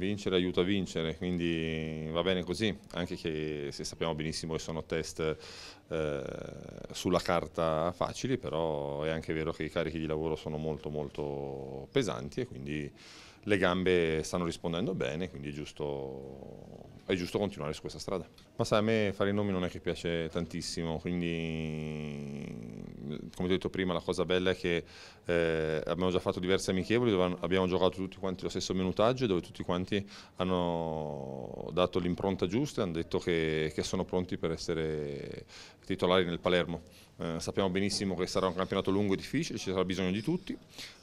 Vincere aiuta a vincere, quindi va bene così, anche che se sappiamo benissimo che sono test eh, sulla carta facili, però è anche vero che i carichi di lavoro sono molto molto pesanti e quindi le gambe stanno rispondendo bene, quindi è giusto, è giusto continuare su questa strada. Ma sai, a me fare i nomi non è che piace tantissimo, quindi come ho detto prima, la cosa bella è che eh, abbiamo già fatto diverse amichevoli dove abbiamo giocato tutti quanti lo stesso minutaggio, dove tutti quanti hanno dato l'impronta giusta e hanno detto che, che, sono pronti per essere titolari nel Palermo. Eh, sappiamo benissimo che sarà un campionato lungo e difficile, ci sarà bisogno di tutti,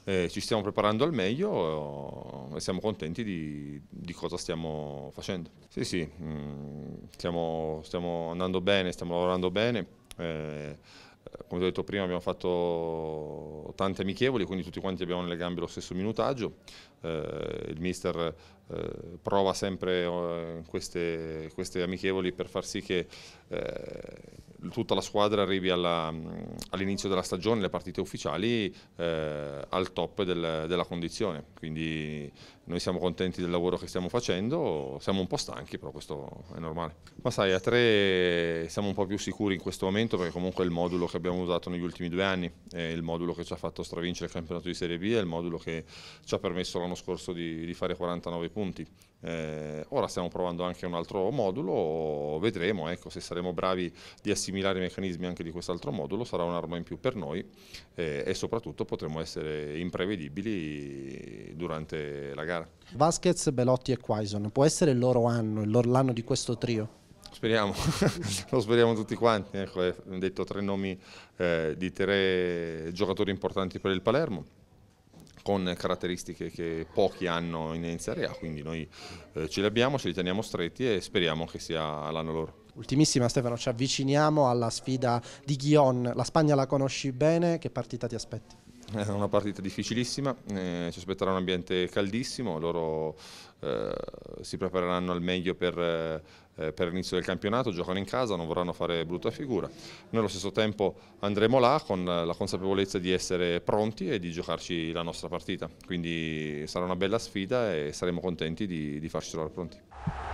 eh, ci stiamo preparando al meglio eh, e siamo contenti di, di cosa stiamo facendo. Sì, sì, mh, mm, stiamo, stiamo, andando bene, stiamo lavorando bene. Eh, come ho detto prima abbiamo fatto tante amichevoli, quindi tutti quanti abbiamo nelle gambe lo stesso minutaggio, eh, il mister eh, prova sempre eh, queste, queste, amichevoli per far sì che eh, tutta la squadra arrivi mm, all'inizio all della stagione, le partite ufficiali, eh, al top del, della condizione. Quindi noi siamo contenti del lavoro che stiamo facendo, siamo un po' stanchi, però questo è normale. Ma sai, a tre siamo un po' più sicuri in questo momento perché comunque è il modulo che abbiamo usato negli ultimi due anni, è il modulo che ci ha fatto stravincere il campionato di Serie B, è il modulo che ci ha permesso l'anno scorso di, di fare 49 punti. Eh, ora stiamo provando anche un altro modulo, vedremo ecco, se saremo bravi di assimilare i meccanismi anche di quest'altro modulo, sarà un'arma in più per noi eh, e soprattutto potremo essere imprevedibili durante la gara. Vasquez, Belotti e Quaison, può essere il loro anno, l'anno di questo trio? Speriamo, lo speriamo tutti quanti, ecco, ho eh, detto tre nomi eh, di tre giocatori importanti per il Palermo con caratteristiche che pochi hanno in Serie A, quindi noi eh, ce li abbiamo, ce li teniamo stretti e speriamo che sia l'anno loro. Ultimissima Stefano, ci avviciniamo alla sfida di Ghion, la Spagna la conosci bene, che partita ti aspetti? È eh, una partita difficilissima, eh, ci aspetterà un ambiente caldissimo, loro eh, si prepareranno al meglio per, eh, eh, per l'inizio del campionato, giocano in casa, non vorranno fare brutta figura. Noi allo stesso tempo andremo là con la consapevolezza di essere pronti e di giocarci la nostra partita, quindi sarà una bella sfida e saremo contenti di, di farci trovare pronti.